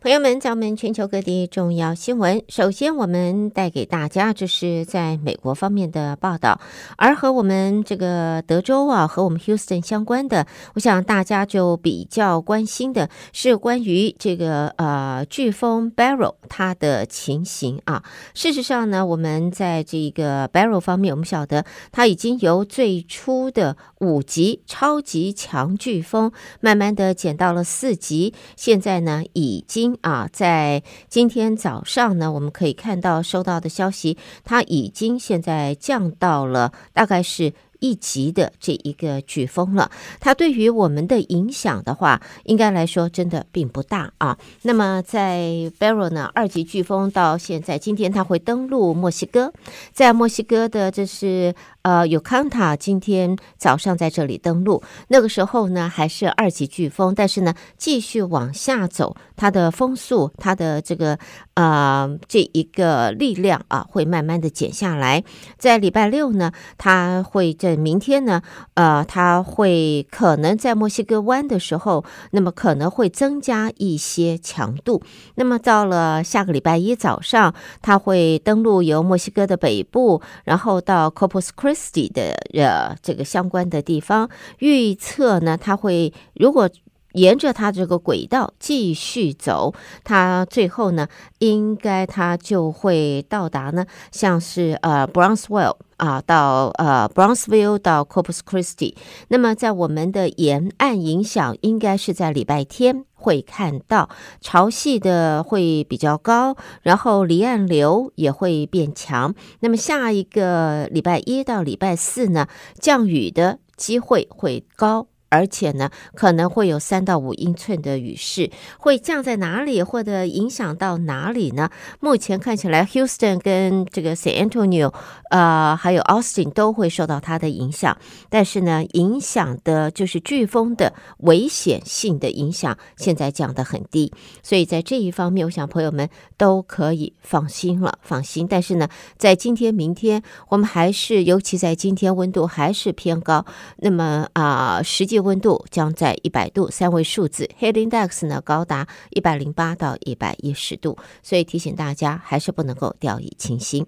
朋友们，在我们全球各地重要新闻，首先我们带给大家，这是在美国方面的报道，而和我们这个德州啊，和我们 Houston 相关的，我想大家就比较关心的是关于这个呃飓风 Barrel 它的情形啊。事实上呢，我们在这个 Barrel 方面，我们晓得它已经由最初的五级超级强飓风，慢慢的减到了四级，现在呢已经。啊，在今天早上呢，我们可以看到收到的消息，它已经现在降到了大概是一级的这一个飓风了。它对于我们的影响的话，应该来说真的并不大啊。那么在 b a r y l 呢，二级飓风到现在今天它会登陆墨西哥，在墨西哥的这是。呃，有康塔今天早上在这里登陆，那个时候呢还是二级飓风，但是呢继续往下走，它的风速、它的这个呃这一个力量啊会慢慢的减下来。在礼拜六呢，它会在明天呢，呃，它会可能在墨西哥湾的时候，那么可能会增加一些强度。那么到了下个礼拜一早上，它会登陆由墨西哥的北部，然后到 Corpus Christ。的呃，这个相关的地方预测呢，他会如果。沿着它这个轨道继续走，它最后呢，应该它就会到达呢，像是呃 Brownsville 啊，到呃 Brownsville 到 c o p u s c h r i s e i 那么在我们的沿岸影响，应该是在礼拜天会看到潮汐的会比较高，然后离岸流也会变强。那么下一个礼拜一到礼拜四呢，降雨的机会会高。而且呢，可能会有三到五英寸的雨势，会降在哪里，或者影响到哪里呢？目前看起来，h o u s t o n 跟这个 Antonio，呃，还有 Austin 都会受到它的影响。但是呢，影响的就是飓风的危险性的影响，现在降的很低，所以在这一方面，我想朋友们都可以放心了，放心。但是呢，在今天、明天，我们还是，尤其在今天，温度还是偏高。那么啊，实际。温度将在一百度三位数字 h e t index 呢高达一百零八到一百一十度，所以提醒大家还是不能够掉以轻心。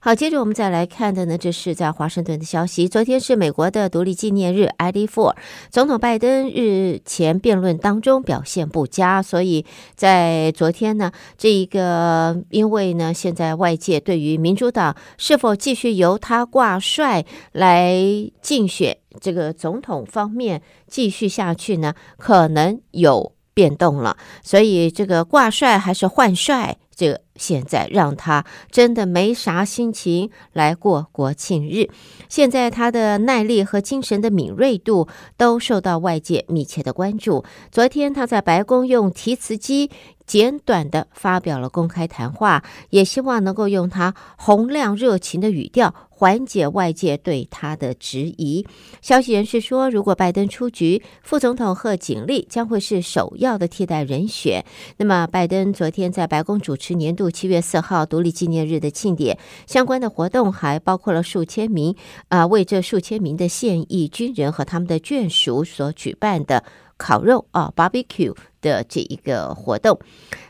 好，接着我们再来看的呢，这是在华盛顿的消息。昨天是美国的独立纪念日 i d Four。总统拜登日前辩论当中表现不佳，所以在昨天呢，这一个因为呢，现在外界对于民主党是否继续由他挂帅来竞选。这个总统方面继续下去呢，可能有变动了。所以这个挂帅还是换帅，这现在让他真的没啥心情来过国庆日。现在他的耐力和精神的敏锐度都受到外界密切的关注。昨天他在白宫用提词机。简短的发表了公开谈话，也希望能够用他洪亮热情的语调缓解外界对他的质疑。消息人士说，如果拜登出局，副总统贺锦丽将会是首要的替代人选。那么，拜登昨天在白宫主持年度七月四号独立纪念日的庆典，相关的活动还包括了数千名啊为这数千名的现役军人和他们的眷属所举办的烤肉啊 barbecue。的这一个活动，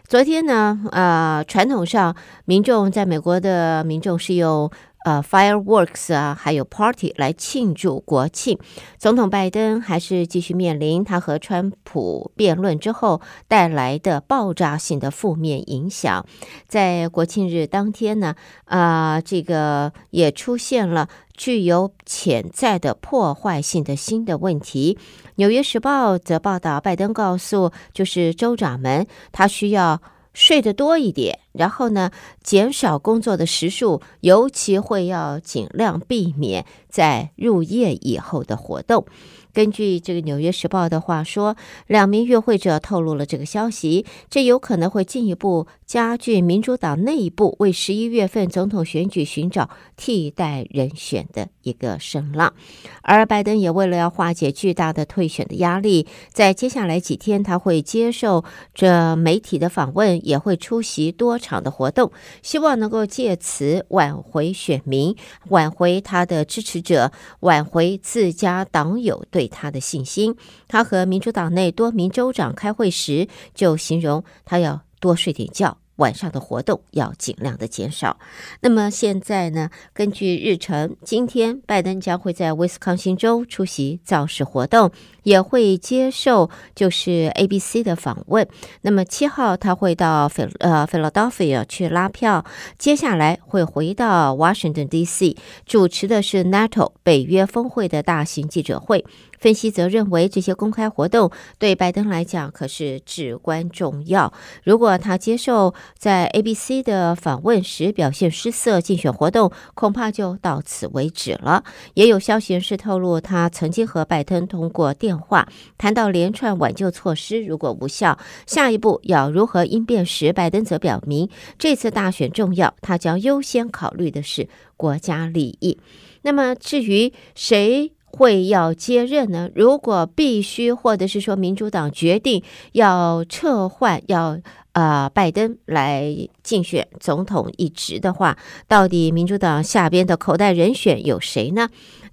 昨天呢，呃，传统上，民众在美国的民众是用呃 fireworks 啊，还有 party 来庆祝国庆。总统拜登还是继续面临他和川普辩论之后带来的爆炸性的负面影响。在国庆日当天呢，啊，这个也出现了具有潜在的破坏性的新的问题。《纽约时报》则报道，拜登告诉就是州长们，他需要睡得多一点，然后呢，减少工作的时数，尤其会要尽量避免在入夜以后的活动。根据这个《纽约时报》的话说，两名与会者透露了这个消息，这有可能会进一步加剧民主党内部为十一月份总统选举寻找替代人选的一个声浪。而拜登也为了要化解巨大的退选的压力，在接下来几天他会接受这媒体的访问，也会出席多场的活动，希望能够借此挽回选民，挽回他的支持者，挽回自家党友对。对他的信心，他和民主党内多名州长开会时就形容他要多睡点觉，晚上的活动要尽量的减少。那么现在呢？根据日程，今天拜登将会在威斯康星州出席造势活动。也会接受就是 A B C 的访问。那么七号他会到费呃 l p 多菲尔去拉票，接下来会回到 Washington D C 主持的是 NATO 北约峰会的大型记者会。分析则认为，这些公开活动对拜登来讲可是至关重要。如果他接受在 A B C 的访问时表现失色，竞选活动恐怕就到此为止了。也有消息人士透露，他曾经和拜登通过电。电话谈到连串挽救措施如果无效，下一步要如何应变时，拜登则表明这次大选重要，他将优先考虑的是国家利益。那么至于谁会要接任呢？如果必须，或者是说民主党决定要撤换，要啊，拜登来竞选总统一职的话，到底民主党下边的口袋人选有谁呢？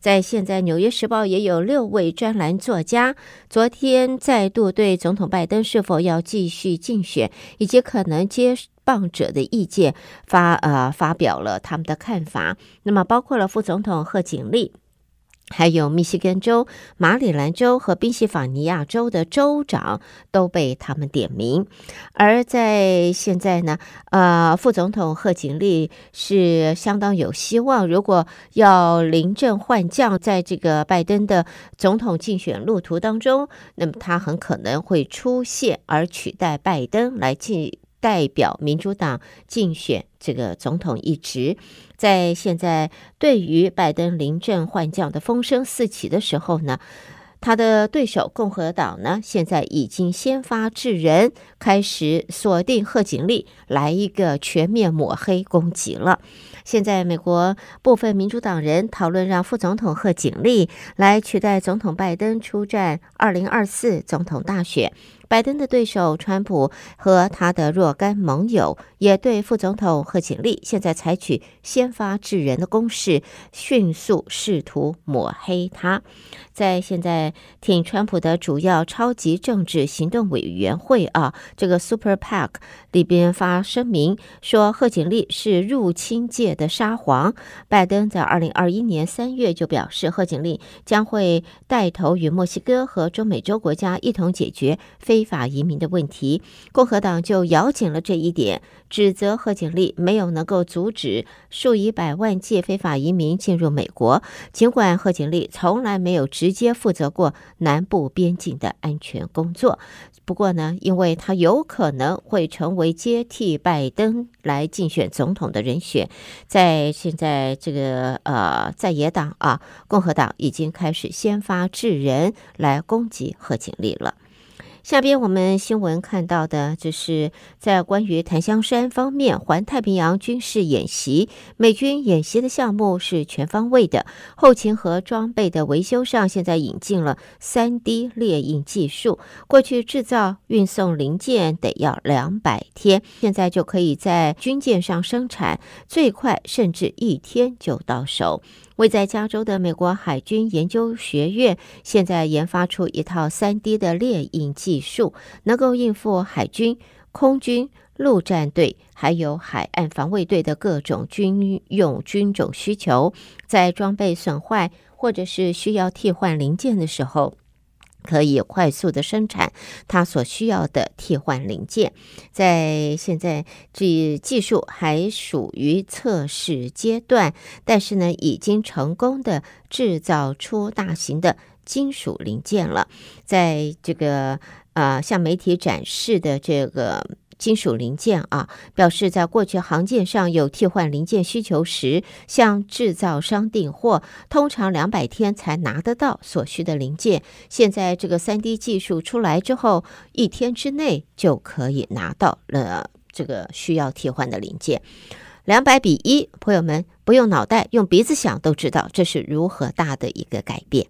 在现在，《纽约时报》也有六位专栏作家，昨天再度对总统拜登是否要继续竞选以及可能接棒者的意见发呃发表了他们的看法。那么，包括了副总统贺锦丽。还有密西根州、马里兰州和宾夕法尼亚州的州长都被他们点名，而在现在呢，呃，副总统贺锦丽是相当有希望。如果要临阵换将，在这个拜登的总统竞选路途当中，那么他很可能会出现而取代拜登来进。代表民主党竞选这个总统一职，在现在对于拜登临阵换将的风声四起的时候呢，他的对手共和党呢现在已经先发制人，开始锁定贺锦丽来一个全面抹黑攻击了。现在美国部分民主党人讨论让副总统贺锦丽来取代总统拜登出战二零二四总统大选。拜登的对手川普和他的若干盟友也对副总统贺锦丽现在采取先发制人的攻势，迅速试图抹黑他。在现在挺川普的主要超级政治行动委员会啊，这个 Super PAC 里边发声明说，贺锦丽是入侵界的沙皇。拜登在二零二一年三月就表示，贺锦丽将会带头与墨西哥和中美洲国家一同解决非。非法移民的问题，共和党就咬紧了这一点，指责贺锦丽没有能够阻止数以百万计非法移民进入美国。尽管贺锦丽从来没有直接负责过南部边境的安全工作，不过呢，因为他有可能会成为接替拜登来竞选总统的人选，在现在这个呃，在野党啊，共和党已经开始先发制人来攻击贺锦丽了。下边我们新闻看到的就是在关于檀香山方面，环太平洋军事演习，美军演习的项目是全方位的，后勤和装备的维修上，现在引进了三 D 列印技术。过去制造运送零件得要两百天，现在就可以在军舰上生产，最快甚至一天就到手。位在加州的美国海军研究学院，现在研发出一套 3D 的猎印技术，能够应付海军、空军、陆战队，还有海岸防卫队的各种军用军种需求。在装备损坏或者是需要替换零件的时候。可以快速的生产它所需要的替换零件，在现在这技术还属于测试阶段，但是呢，已经成功的制造出大型的金属零件了。在这个呃，向媒体展示的这个。金属零件啊，表示在过去航舰上有替换零件需求时，向制造商订货，通常两百天才拿得到所需的零件。现在这个三 D 技术出来之后，一天之内就可以拿到了这个需要替换的零件，两百比一。朋友们，不用脑袋用鼻子想都知道，这是如何大的一个改变。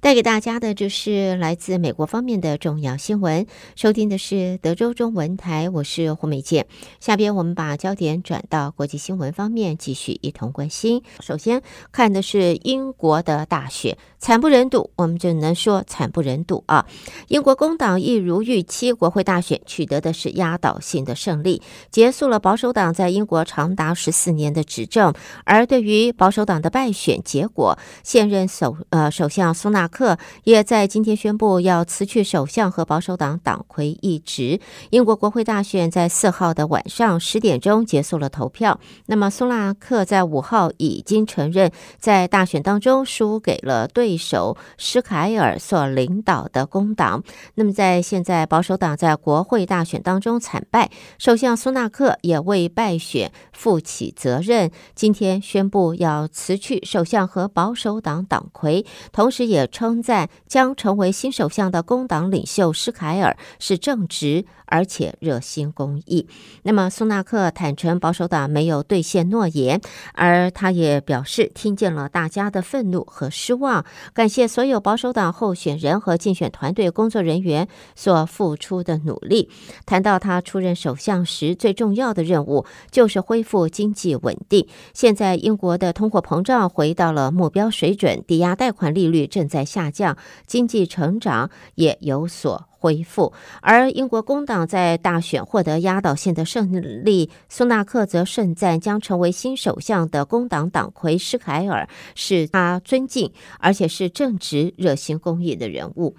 带给大家的就是来自美国方面的重要新闻。收听的是德州中文台，我是胡美杰。下边我们把焦点转到国际新闻方面，继续一同关心。首先看的是英国的大选，惨不忍睹，我们只能说惨不忍睹啊！英国工党一如预期，国会大选取得的是压倒性的胜利，结束了保守党在英国长达十四年的执政。而对于保守党的败选结果，现任首呃首相苏纳。克也在今天宣布要辞去首相和保守党党魁一职。英国国会大选在四号的晚上十点钟结束了投票。那么，苏纳克在五号已经承认，在大选当中输给了对手施凯尔所领导的工党。那么，在现在保守党在国会大选当中惨败，首相苏纳克也为败选负起责任，今天宣布要辞去首相和保守党党魁，同时也。称赞将成为新首相的工党领袖施凯尔是正直而且热心公益。那么，苏纳克坦诚保守党没有兑现诺言，而他也表示听见了大家的愤怒和失望，感谢所有保守党候选人和竞选团队工作人员所付出的努力。谈到他出任首相时最重要的任务，就是恢复经济稳定。现在，英国的通货膨胀回到了目标水准，抵押贷款利率正在。下降，经济成长也有所。恢复，而英国工党在大选获得压倒性的胜利。苏纳克则盛赞将成为新首相的工党党魁施凯尔是他尊敬，而且是正直、热心公益的人物。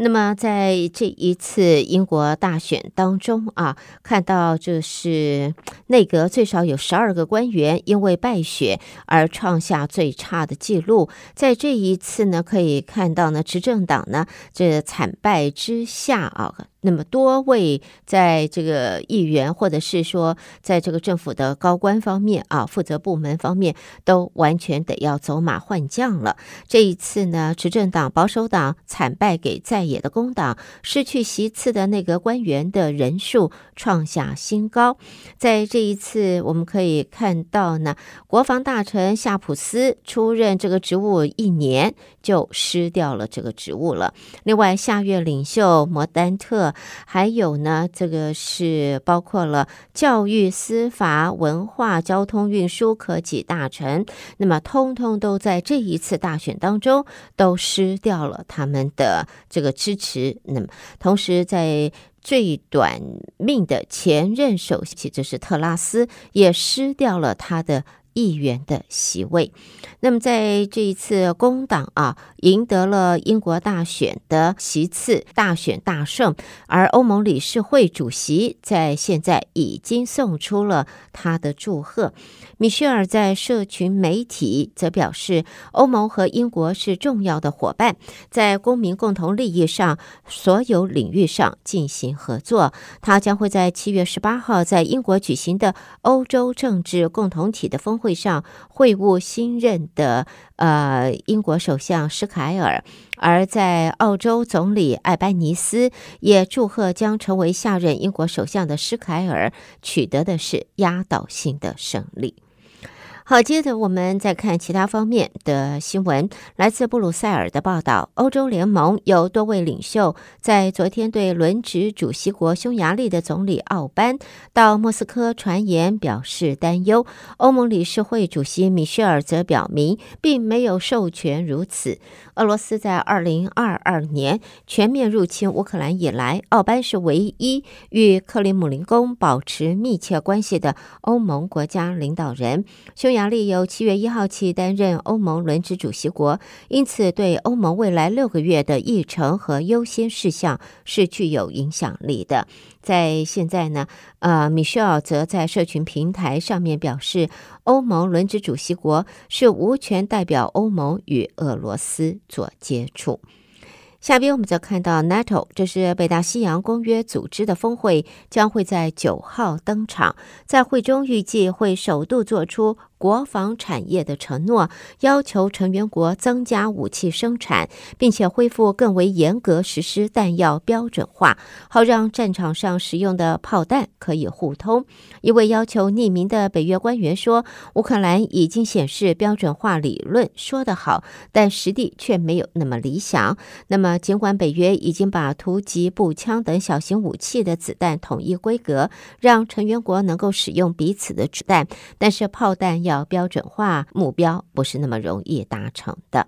那么，在这一次英国大选当中啊，看到就是内阁最少有十二个官员因为败选而创下最差的记录。在这一次呢，可以看到呢，执政党呢这惨败之。下啊！那么多位在这个议员，或者是说在这个政府的高官方面啊，负责部门方面，都完全得要走马换将了。这一次呢，执政党保守党惨败给在野的工党，失去席次的那个官员的人数创下新高。在这一次，我们可以看到呢，国防大臣夏普斯出任这个职务一年就失掉了这个职务了。另外，下月领袖摩丹特。还有呢，这个是包括了教育、司法、文化、交通运输、科技大臣，那么通通都在这一次大选当中都失掉了他们的这个支持。那么，同时在最短命的前任首席，这是特拉斯，也失掉了他的。议员的席位。那么，在这一次工党啊赢得了英国大选的席次大选大胜，而欧盟理事会主席在现在已经送出了他的祝贺。米歇尔在社群媒体则表示，欧盟和英国是重要的伙伴，在公民共同利益上所有领域上进行合作。他将会在七月十八号在英国举行的欧洲政治共同体的峰会。会上会晤新任的呃英国首相施凯尔，而在澳洲总理艾班尼斯也祝贺将成为下任英国首相的施凯尔取得的是压倒性的胜利。好，接着我们再看其他方面的新闻。来自布鲁塞尔的报道，欧洲联盟有多位领袖在昨天对轮值主席国匈牙利的总理奥班到莫斯科传言表示担忧。欧盟理事会主席米歇尔则表明，并没有授权如此。俄罗斯在二零二二年全面入侵乌克兰以来，奥班是唯一与克里姆林宫保持密切关系的欧盟国家领导人。匈牙利由七月一号起担任欧盟轮值主席国，因此对欧盟未来六个月的议程和优先事项是具有影响力的。在现在呢，呃，米歇尔则在社群平台上面表示，欧盟轮值主席国是无权代表欧盟与俄罗斯做接触。下边我们则看到 NATO，这是北大西洋公约组织的峰会将会在九号登场，在会中预计会首度做出。国防产业的承诺要求成员国增加武器生产，并且恢复更为严格实施弹药标准化，好让战场上使用的炮弹可以互通。一位要求匿名的北约官员说：“乌克兰已经显示标准化理论说得好，但实地却没有那么理想。那么，尽管北约已经把突击步枪等小型武器的子弹统一规格，让成员国能够使用彼此的子弹，但是炮弹。”要标准化目标不是那么容易达成的。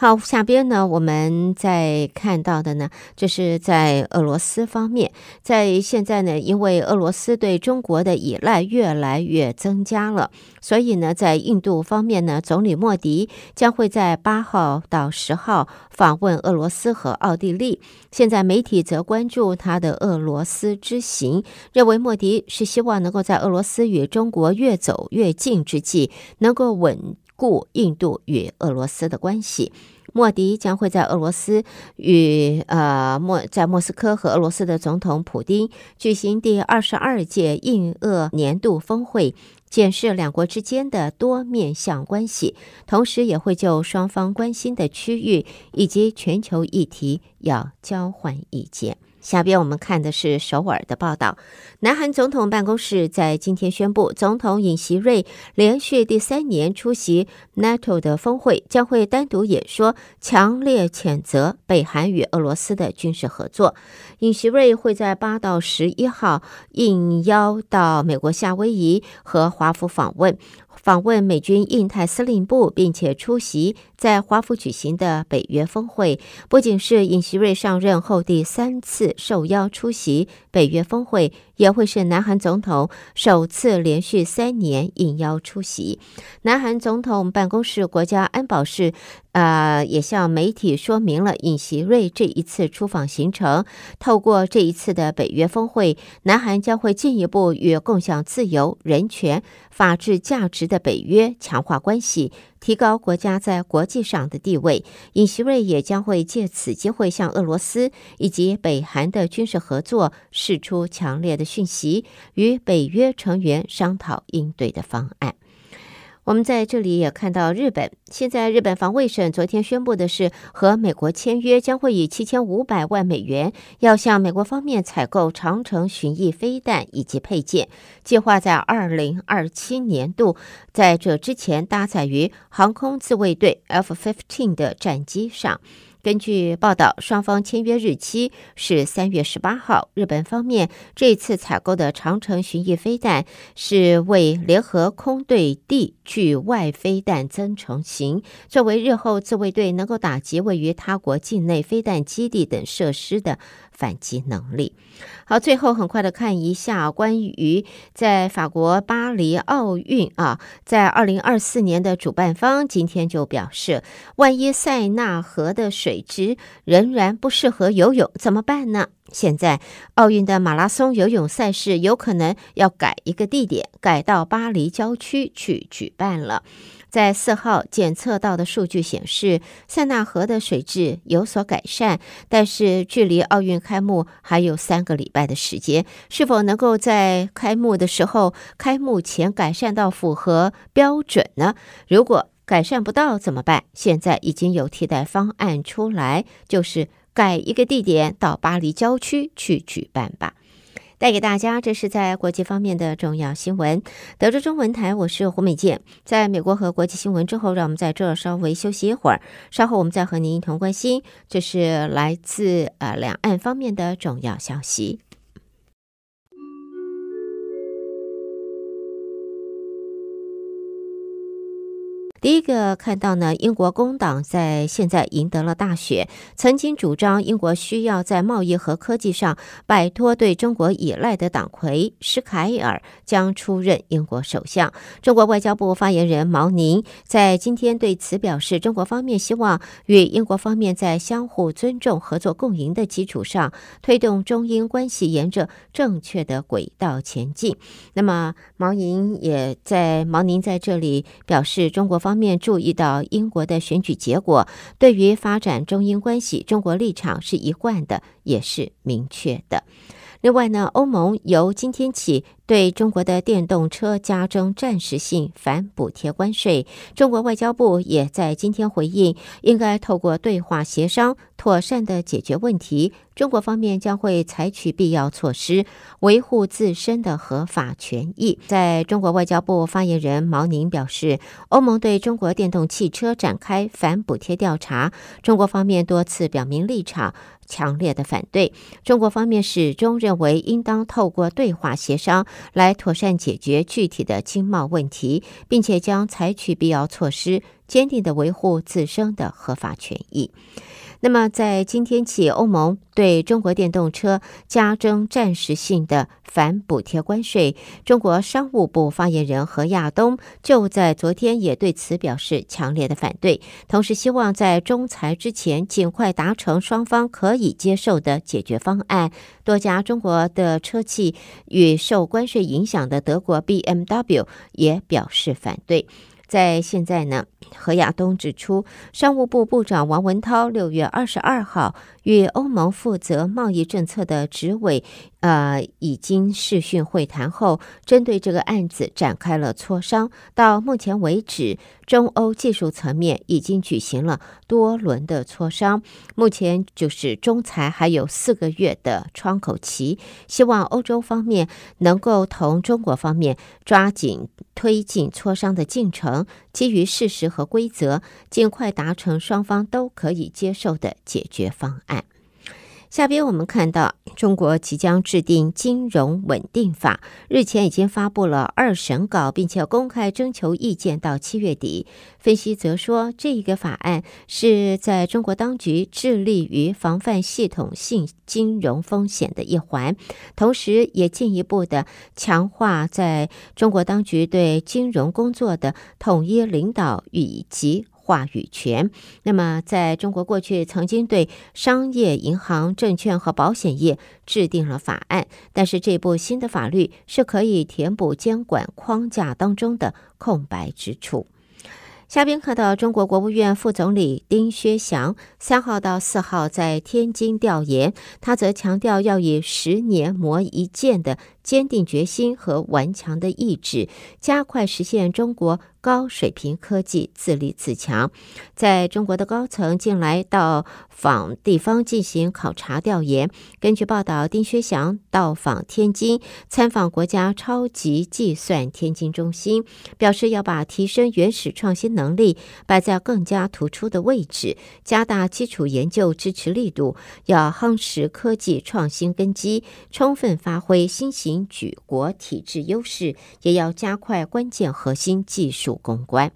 好，下边呢，我们在看到的呢，就是在俄罗斯方面，在现在呢，因为俄罗斯对中国的依赖越来越增加了，所以呢，在印度方面呢，总理莫迪将会在八号到十号访问俄罗斯和奥地利。现在媒体则关注他的俄罗斯之行，认为莫迪是希望能够在俄罗斯与中国越走越近之际，能够稳。故印度与俄罗斯的关系，莫迪将会在俄罗斯与呃莫在莫斯科和俄罗斯的总统普京举行第二十二届印俄年度峰会，检视两国之间的多面向关系，同时也会就双方关心的区域以及全球议题要交换意见。下边我们看的是首尔的报道。南韩总统办公室在今天宣布，总统尹锡瑞连续第三年出席 NATO 的峰会，将会单独演说，强烈谴责北韩与俄罗斯的军事合作。尹锡瑞会在八到十一号应邀到美国夏威夷和华府访问，访问美军印太司令部，并且出席。在华府举行的北约峰会，不仅是尹锡悦上任后第三次受邀出席北约峰会，也会是南韩总统首次连续三年应邀出席。南韩总统办公室国家安保室啊，也向媒体说明了尹锡悦这一次出访行程。透过这一次的北约峰会，南韩将会进一步与共享自由、人权、法治价值的北约强化关系。提高国家在国际上的地位，尹锡悦也将会借此机会向俄罗斯以及北韩的军事合作释出强烈的讯息，与北约成员商讨应对的方案。我们在这里也看到，日本现在日本防卫省昨天宣布的是和美国签约，将会以七千五百万美元要向美国方面采购长城巡弋飞弹以及配件，计划在二零二七年度，在这之前搭载于航空自卫队 F-15 的战机上。根据报道，双方签约日期是三月十八号。日本方面这次采购的长城巡弋飞弹是为联合空对地距外飞弹增程型，作为日后自卫队能够打击位于他国境内飞弹基地等设施的反击能力。好，最后很快的看一下关于在法国巴黎奥运啊，在二零二四年的主办方今天就表示，万一塞纳河的水。水质仍然不适合游泳，怎么办呢？现在奥运的马拉松游泳赛事有可能要改一个地点，改到巴黎郊区去举办了。在四号检测到的数据显示，塞纳河的水质有所改善，但是距离奥运开幕还有三个礼拜的时间，是否能够在开幕的时候，开幕前改善到符合标准呢？如果改善不到怎么办？现在已经有替代方案出来，就是改一个地点，到巴黎郊区去举办吧。带给大家这是在国际方面的重要新闻，得州中文台，我是胡美健。在美国和国际新闻之后，让我们在这稍微休息一会儿，稍后我们再和您一同关心这是来自呃两岸方面的重要消息。第一个看到呢，英国工党在现在赢得了大选。曾经主张英国需要在贸易和科技上摆脱对中国依赖的党魁施凯尔将出任英国首相。中国外交部发言人毛宁在今天对此表示，中国方面希望与英国方面在相互尊重、合作共赢的基础上，推动中英关系沿着正确的轨道前进。那么，毛宁也在毛宁在这里表示，中国方。方面注意到英国的选举结果，对于发展中英关系，中国立场是一贯的，也是明确的。另外呢，欧盟由今天起。对中国的电动车加征暂时性反补贴关税，中国外交部也在今天回应，应该透过对话协商，妥善的解决问题。中国方面将会采取必要措施，维护自身的合法权益。在中国外交部发言人毛宁表示，欧盟对中国电动汽车展开反补贴调查，中国方面多次表明立场，强烈的反对。中国方面始终认为，应当透过对话协商。来妥善解决具体的经贸问题，并且将采取必要措施，坚定地维护自身的合法权益。那么，在今天起，欧盟对中国电动车加征暂时性的反补贴关税。中国商务部发言人何亚东就在昨天也对此表示强烈的反对，同时希望在仲裁之前尽快达成双方可以接受的解决方案。多家中国的车企与受关税影响的德国 B M W 也表示反对。在现在呢，何亚东指出，商务部部长王文涛六月二十二号。与欧盟负责贸易政策的执委，呃，已经视讯会谈后，针对这个案子展开了磋商。到目前为止，中欧技术层面已经举行了多轮的磋商。目前就是仲裁还有四个月的窗口期，希望欧洲方面能够同中国方面抓紧推进磋商的进程，基于事实和规则，尽快达成双方都可以接受的解决方案。下边我们看到，中国即将制定金融稳定法，日前已经发布了二审稿，并且公开征求意见到七月底。分析则说，这一个法案是在中国当局致力于防范系统性金融风险的一环，同时也进一步的强化在中国当局对金融工作的统一领导以及。话语权。那么，在中国过去曾经对商业银行、证券和保险业制定了法案，但是这部新的法律是可以填补监管框架当中的空白之处。下边看到中国国务院副总理丁薛祥三号到四号在天津调研，他则强调要以十年磨一剑的坚定决心和顽强的意志，加快实现中国。高水平科技自立自强，在中国的高层近来到访地方进行考察调研。根据报道，丁薛祥到访天津，参访国家超级计算天津中心，表示要把提升原始创新能力摆在更加突出的位置，加大基础研究支持力度，要夯实科技创新根基，充分发挥新型举国体制优势，也要加快关键核心技术。就公关。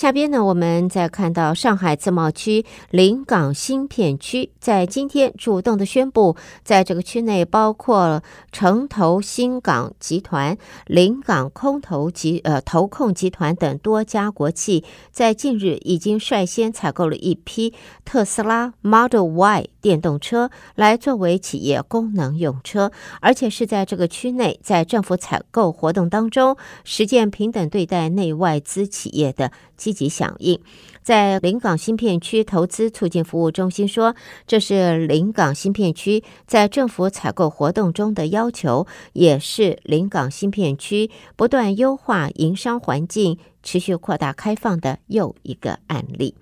下边呢，我们再看到上海自贸区临港新片区在今天主动的宣布，在这个区内，包括城投、新港集团、临港空投集、呃投控集团等多家国企，在近日已经率先采购了一批特斯拉 Model Y 电动车来作为企业功能用车，而且是在这个区内，在政府采购活动当中实践平等对待内外资企业的。积极响应，在临港新片区投资促进服务中心说：“这是临港新片区在政府采购活动中的要求，也是临港新片区不断优化营商环境、持续扩大开放的又一个案例。”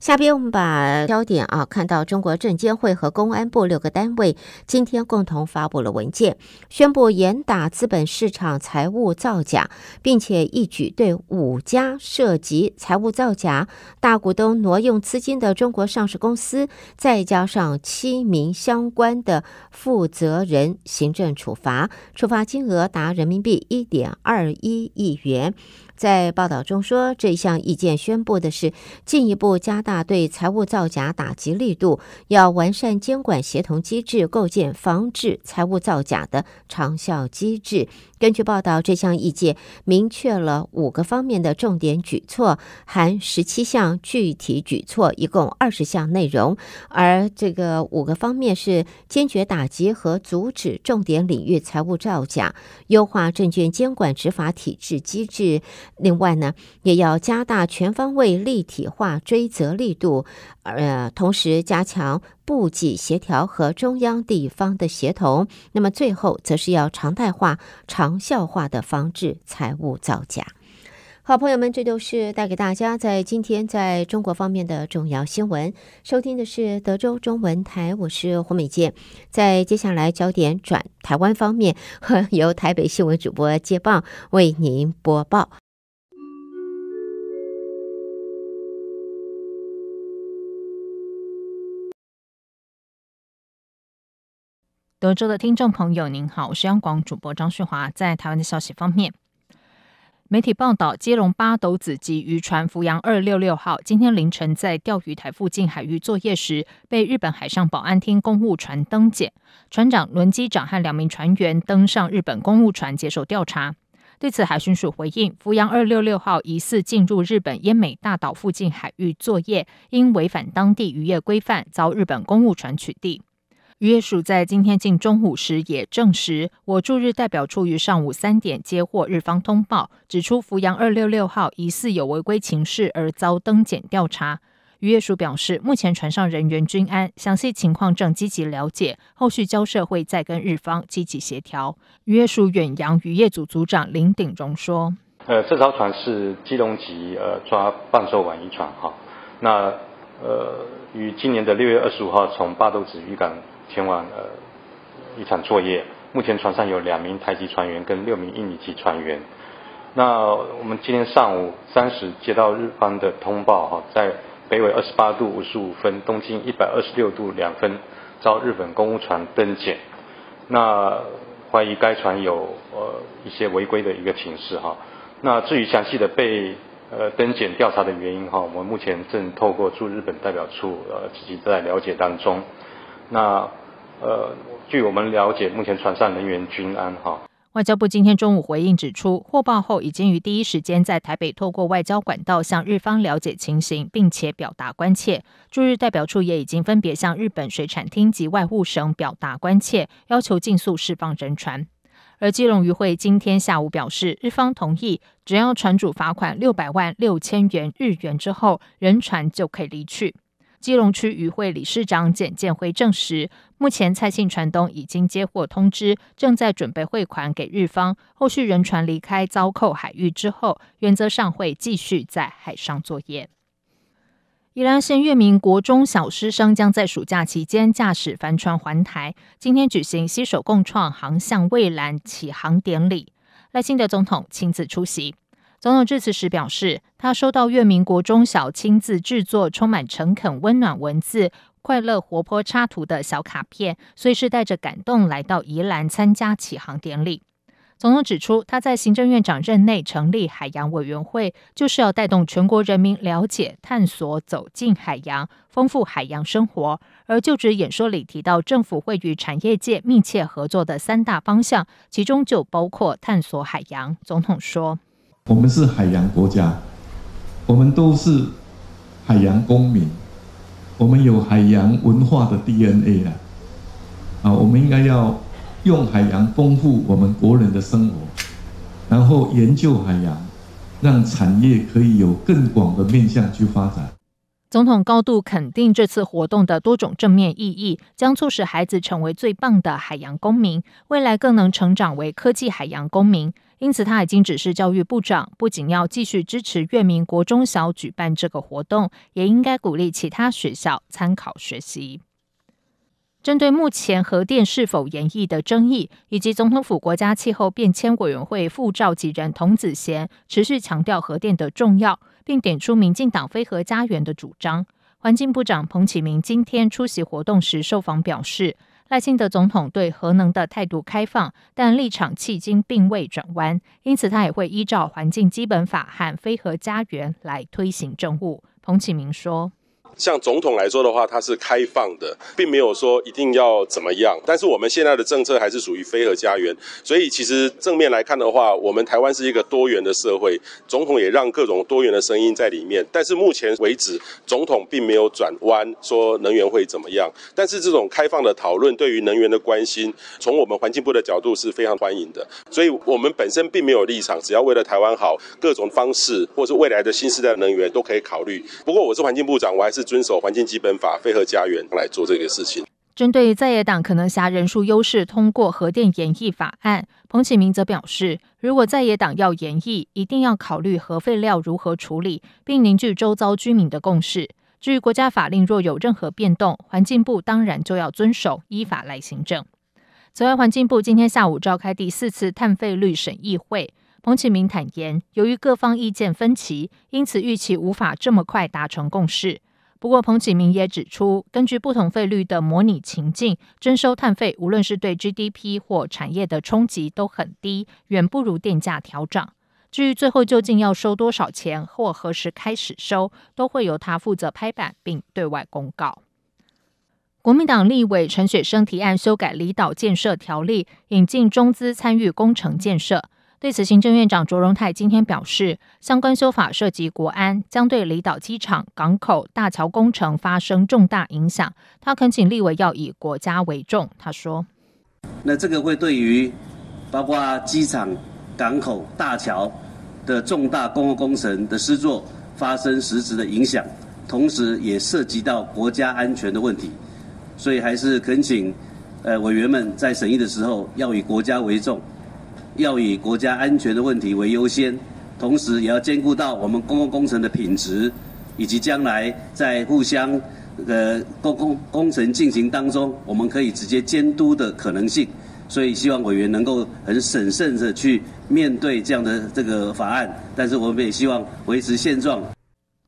下边我们把焦点啊，看到中国证监会和公安部六个单位今天共同发布了文件，宣布严打资本市场财务造假，并且一举对五家涉及财务造假、大股东挪用资金的中国上市公司，再加上七名相关的负责人行政处罚，处罚金额达人民币一点二一亿元。在报道中说，这项意见宣布的是进一步加大对财务造假打击力度，要完善监管协同机制，构建防治财务造假的长效机制。根据报道，这项意见明确了五个方面的重点举措，含十七项具体举措，一共二十项内容。而这个五个方面是坚决打击和阻止重点领域财务造假，优化证券监管执法体制机制。另外呢，也要加大全方位立体化追责力度，呃，同时加强部际协调和中央地方的协同。那么最后，则是要常态化长效化的防治财务造假。好，朋友们，这就是带给大家在今天在中国方面的重要新闻。收听的是德州中文台，我是胡美健。在接下来，焦点转台湾方面，由台北新闻主播接棒为您播报。德州的听众朋友，您好，我是央广主播张旭华。在台湾的消息方面，媒体报道，基隆八斗子及渔船扶洋二六六号，今天凌晨在钓鱼台附近海域作业时，被日本海上保安厅公务船登检，船长、轮机长和两名船员登上日本公务船接受调查。对此，海巡署回应，扶洋二六六号疑似进入日本奄美大岛附近海域作业，因违反当地渔业规范，遭日本公务船取缔。渔业署在今天近中午时也证实，我驻日代表处于上午三点接获日方通报，指出福阳二六六号疑似有违规情事而遭登检调查。渔业署表示，目前船上人员均安，详细情况正积极了解，后续交涉会再跟日方积极协调。渔业署远洋渔业组组长林鼎荣说：“呃，这艘船是基隆级呃抓半瘦丸渔船哈，那呃于今年的六月二十五号从巴东子渔港。”前往呃，一场作业。目前船上有两名台籍船员跟六名印尼籍船员。那我们今天上午三时接到日方的通报，哈，在北纬二十八度五十五分，东经一百二十六度两分，遭日本公务船登检。那怀疑该船有呃一些违规的一个情势哈。那至于详细的被呃登检调查的原因，哈，我们目前正透过驻日本代表处呃自己在了解当中。那呃，据我们了解，目前船上人员均安哈。外交部今天中午回应指出，获报后已经于第一时间在台北透过外交管道向日方了解情形，并且表达关切。驻日代表处也已经分别向日本水产厅及外务省表达关切，要求尽速释放人船。而基隆渔会今天下午表示，日方同意，只要船主罚款六百万六千元日元之后，人船就可以离去。基隆区渔会理事长简建辉证实，目前蔡姓船东已经接获通知，正在准备汇款给日方。后续人船离开遭扣海域之后，原则上会继续在海上作业。宜兰县月明国中小师生将在暑假期间驾驶帆船环台，今天举行携手共创航向未来起航典礼，赖清德总统亲自出席。总统致辞时表示，他收到月民国中小亲自制作、充满诚恳温暖文字、快乐活泼插图的小卡片，所以是带着感动来到宜兰参加启航典礼。总统指出，他在行政院长任内成立海洋委员会，就是要带动全国人民了解、探索、走进海洋，丰富海洋生活。而就职演说里提到，政府会与产业界密切合作的三大方向，其中就包括探索海洋。总统说。我们是海洋国家，我们都是海洋公民，我们有海洋文化的 DNA 啊！啊，我们应该要用海洋丰富我们国人的生活，然后研究海洋，让产业可以有更广的面向去发展。总统高度肯定这次活动的多种正面意义，将促使孩子成为最棒的海洋公民，未来更能成长为科技海洋公民。因此，他已经指示教育部长不仅要继续支持月明国中小举办这个活动，也应该鼓励其他学校参考学习。针对目前核电是否延役的争议，以及总统府国家气候变迁委员会副召集人童子贤持续强调核电的重要，并点出民进党“非核家园”的主张，环境部长彭启明今天出席活动时受访表示。赖清德总统对核能的态度开放，但立场迄今并未转弯，因此他也会依照《环境基本法》和非核家园来推行政务。彭启明说。像总统来说的话，他是开放的，并没有说一定要怎么样。但是我们现在的政策还是属于非核家园，所以其实正面来看的话，我们台湾是一个多元的社会，总统也让各种多元的声音在里面。但是目前为止，总统并没有转弯说能源会怎么样。但是这种开放的讨论，对于能源的关心，从我们环境部的角度是非常欢迎的。所以我们本身并没有立场，只要为了台湾好，各种方式或是未来的新时代能源都可以考虑。不过我是环境部长，我还是。遵守环境基本法，非核家园来做这个事情。针对在野党可能挟人数优势通过核电延役法案，彭启明则表示，如果在野党要延役，一定要考虑核废料如何处理，并凝聚周遭居民的共识。至于国家法令若有任何变动，环境部当然就要遵守，依法来行政。此外，环境部今天下午召开第四次碳费率审议会，彭启明坦言，由于各方意见分歧，因此预期无法这么快达成共识。不过，彭启明也指出，根据不同费率的模拟情境，征收碳费无论是对 GDP 或产业的冲击都很低，远不如电价调整。至于最后究竟要收多少钱或何时开始收，都会由他负责拍板并对外公告。国民党立委陈雪生提案修改离岛建设条例，引进中资参与工程建设。对此，行政院长卓荣泰今天表示，相关修法涉及国安，将对离岛机场、港口、大桥工程发生重大影响。他恳请立委要以国家为重。他说：“那这个会对于包括机场、港口、大桥的重大公共工程的施作发生实质的影响，同时也涉及到国家安全的问题，所以还是恳请呃委员们在审议的时候要以国家为重。”要以国家安全的问题为优先，同时也要兼顾到我们公共工程的品质，以及将来在互相呃公公工程进行当中，我们可以直接监督的可能性。所以希望委员能够很审慎的去面对这样的这个法案，但是我们也希望维持现状。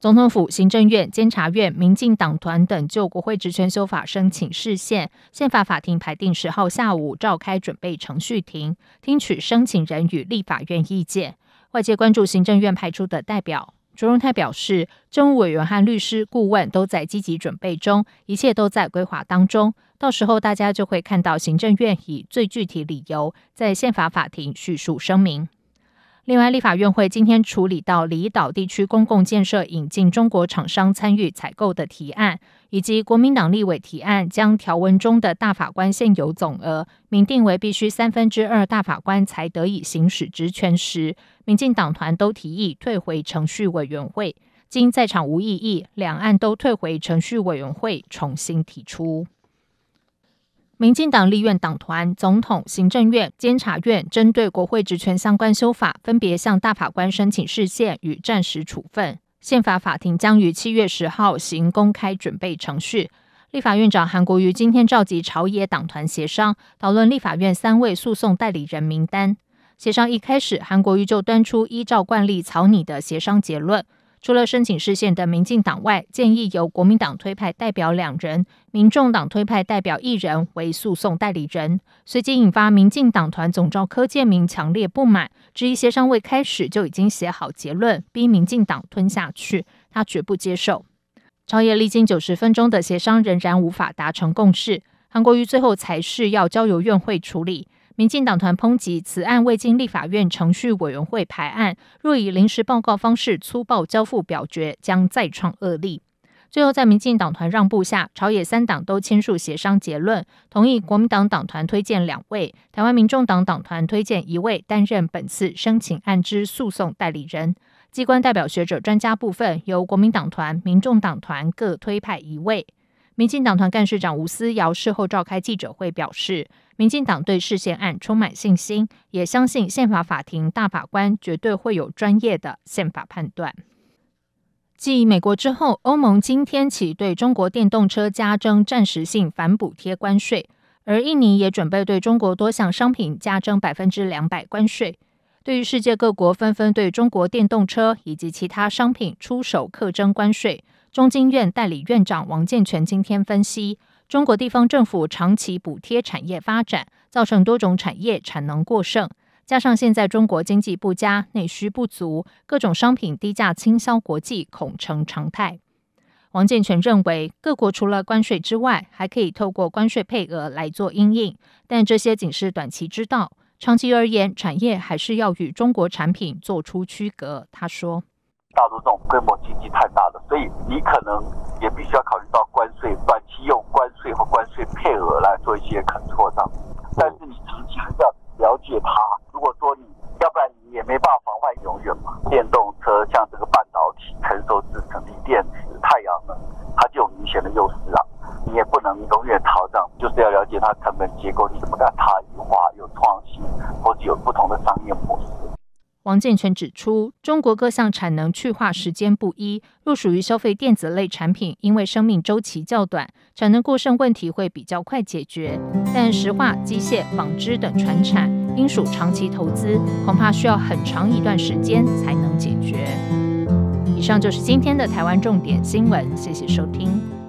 总统府、行政院、监察院、民进党团等就国会职权修法申请释宪，宪法法庭排定十号下午召开准备程序庭，听取申请人与立法院意见。外界关注行政院派出的代表卓荣泰表示，政务委员和律师顾问都在积极准备中，一切都在规划当中，到时候大家就会看到行政院以最具体理由在宪法法庭叙述声明。另外，立法院会今天处理到离岛地区公共建设引进中国厂商参与采购的提案，以及国民党立委提案将条文中的大法官现有总额明定为必须三分之二大法官才得以行使职权时，民进党团都提议退回程序委员会，经在场无异议，两案都退回程序委员会重新提出。民进党立院党团、总统、行政院、监察院针对国会职权相关修法，分别向大法官申请释宪与暂时处分。宪法法庭将于七月十号行公开准备程序。立法院长韩国瑜今天召集朝野党团协商，讨论立法院三位诉讼代理人名单。协商一开始，韩国瑜就端出依照惯例草拟的协商结论。除了申请视线的民进党外，建议由国民党推派代表两人，民众党推派代表一人为诉讼代理人。随即引发民进党团总召柯建明强烈不满，质疑协商未开始就已经写好结论，逼民进党吞下去，他绝不接受。朝野历经九十分钟的协商，仍然无法达成共识，韩国瑜最后才是要交由院会处理。民进党团抨击此案未经立法院程序委员会排案，若以临时报告方式粗暴交付表决，将再创恶例。最后，在民进党团让步下，朝野三党都签署协商结论，同意国民党党团推荐两位，台湾民众党党团推荐一位担任本次申请案之诉讼代理人。机关代表学者专家部分，由国民党团、民众党团各推派一位。民进党团干事长吴思瑶事后召开记者会表示。民进党对事宪案充满信心，也相信宪法法庭大法官绝对会有专业的宪法判断。继美国之后，欧盟今天起对中国电动车加征暂时性反补贴关税，而印尼也准备对中国多项商品加征百分之两百关税。对于世界各国纷纷对中国电动车以及其他商品出手课征关税，中经院代理院长王健全今天分析。中国地方政府长期补贴产业发展，造成多种产业产能过剩。加上现在中国经济不佳、内需不足，各种商品低价倾销国际恐成常态。王建全认为，各国除了关税之外，还可以透过关税配额来做因应，但这些仅是短期之道，长期而言，产业还是要与中国产品做出区隔。他说。大陆这种规模经济太大了，所以你可能也必须要考虑到关税，短期用关税或关税配额来做一些肯扩张。但是你直接要了解它，如果说你要不然你也没办法防范永远嘛。电动车像这个半导体、成熟制、成、锂电池、太阳能，它就有明显的优势啊。你也不能永远逃账，就是要了解它成本结构你怎么看差异，化、有创新或者有不同的商业模式。王健全指出，中国各项产能去化时间不一。若属于消费电子类产品，因为生命周期较短，产能过剩问题会比较快解决；但石化、机械、纺织等船产，应属长期投资，恐怕需要很长一段时间才能解决。以上就是今天的台湾重点新闻，谢谢收听。